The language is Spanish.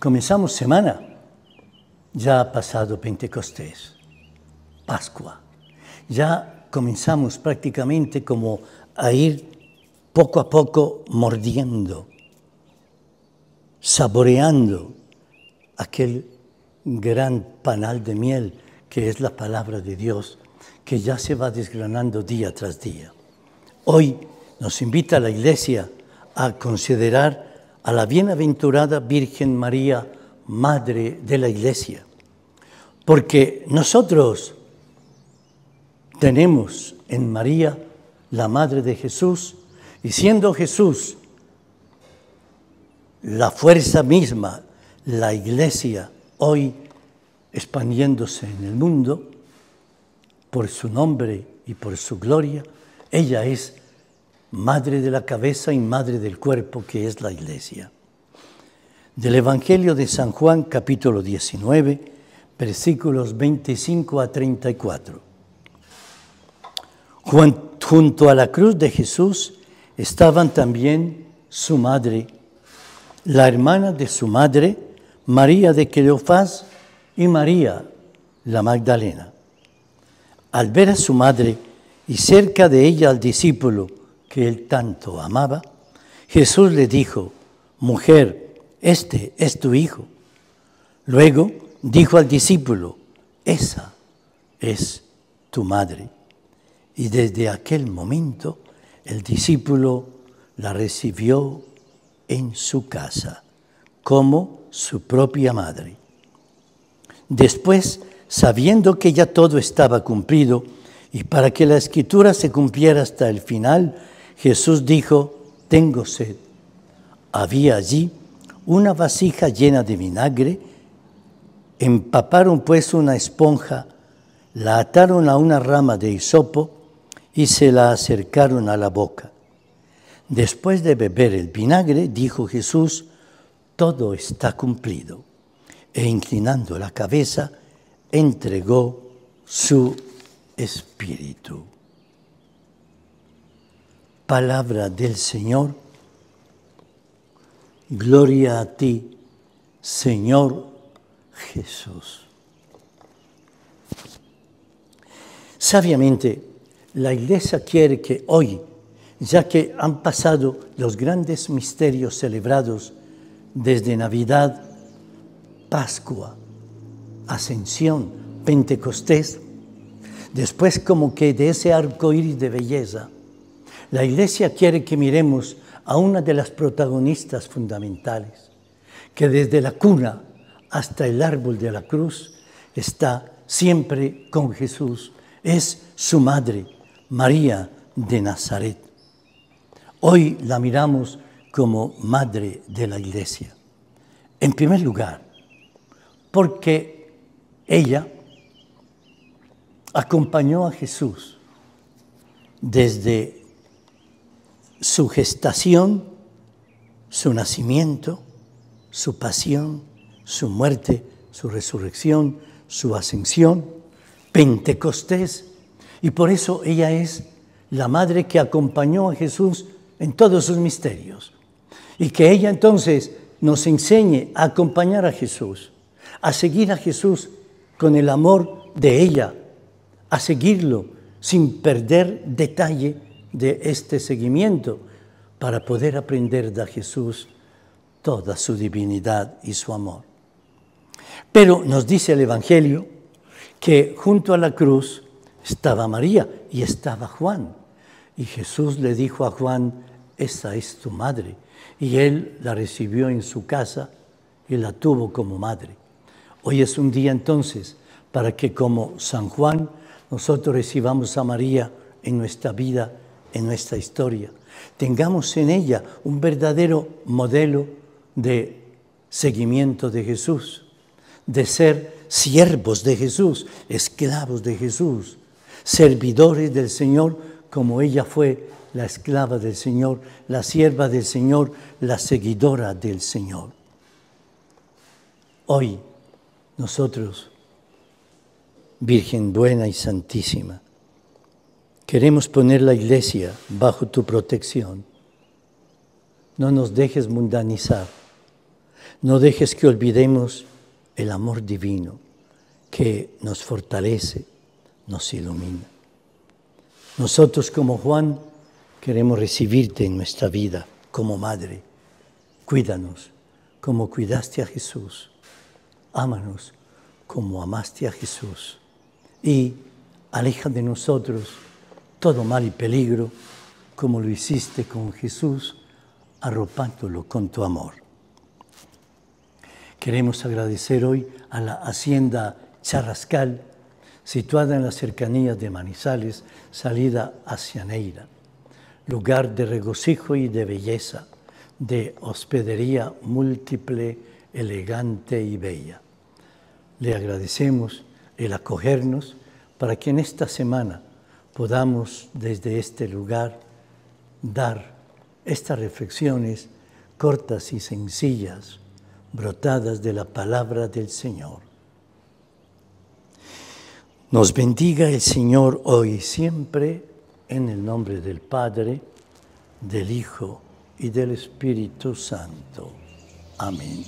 Comenzamos semana, ya ha pasado Pentecostés, Pascua. Ya comenzamos prácticamente como a ir poco a poco mordiendo, saboreando aquel gran panal de miel que es la palabra de Dios, que ya se va desgranando día tras día. Hoy nos invita la iglesia a considerar a la bienaventurada Virgen María, Madre de la Iglesia. Porque nosotros tenemos en María, la Madre de Jesús, y siendo Jesús la fuerza misma, la Iglesia hoy expandiéndose en el mundo, por su nombre y por su gloria, ella es madre de la cabeza y madre del cuerpo que es la iglesia. Del Evangelio de San Juan capítulo 19, versículos 25 a 34. Junto a la cruz de Jesús estaban también su madre, la hermana de su madre, María de Cleofás y María, la Magdalena. Al ver a su madre y cerca de ella al discípulo, que él tanto amaba, Jesús le dijo, mujer, este es tu hijo. Luego dijo al discípulo, esa es tu madre. Y desde aquel momento el discípulo la recibió en su casa como su propia madre. Después, sabiendo que ya todo estaba cumplido y para que la escritura se cumpliera hasta el final, Jesús dijo, tengo sed. Había allí una vasija llena de vinagre. Empaparon pues una esponja, la ataron a una rama de hisopo y se la acercaron a la boca. Después de beber el vinagre, dijo Jesús, todo está cumplido. E inclinando la cabeza, entregó su espíritu palabra del Señor. Gloria a ti, Señor Jesús. Sabiamente, la Iglesia quiere que hoy, ya que han pasado los grandes misterios celebrados desde Navidad, Pascua, Ascensión, Pentecostés, después como que de ese arco iris de belleza, la Iglesia quiere que miremos a una de las protagonistas fundamentales, que desde la cuna hasta el árbol de la cruz está siempre con Jesús. Es su madre, María de Nazaret. Hoy la miramos como madre de la Iglesia. En primer lugar, porque ella acompañó a Jesús desde su gestación, su nacimiento, su pasión, su muerte, su resurrección, su ascensión, Pentecostés. Y por eso ella es la madre que acompañó a Jesús en todos sus misterios. Y que ella entonces nos enseñe a acompañar a Jesús, a seguir a Jesús con el amor de ella, a seguirlo sin perder detalle de este seguimiento para poder aprender de Jesús toda su divinidad y su amor. Pero nos dice el Evangelio que junto a la cruz estaba María y estaba Juan. Y Jesús le dijo a Juan, esa es tu madre. Y él la recibió en su casa y la tuvo como madre. Hoy es un día entonces para que como San Juan nosotros recibamos a María en nuestra vida en nuestra historia. Tengamos en ella un verdadero modelo de seguimiento de Jesús, de ser siervos de Jesús, esclavos de Jesús, servidores del Señor como ella fue la esclava del Señor, la sierva del Señor, la seguidora del Señor. Hoy nosotros, Virgen Buena y Santísima, Queremos poner la iglesia bajo tu protección. No nos dejes mundanizar. No dejes que olvidemos el amor divino que nos fortalece, nos ilumina. Nosotros como Juan queremos recibirte en nuestra vida como madre. Cuídanos como cuidaste a Jesús. Ámanos como amaste a Jesús. Y aleja de nosotros todo mal y peligro, como lo hiciste con Jesús, arropándolo con tu amor. Queremos agradecer hoy a la Hacienda Charrascal, situada en las cercanías de Manizales, salida hacia Neira, lugar de regocijo y de belleza, de hospedería múltiple, elegante y bella. Le agradecemos el acogernos para que en esta semana podamos desde este lugar dar estas reflexiones cortas y sencillas, brotadas de la palabra del Señor. Nos bendiga el Señor hoy y siempre, en el nombre del Padre, del Hijo y del Espíritu Santo. Amén.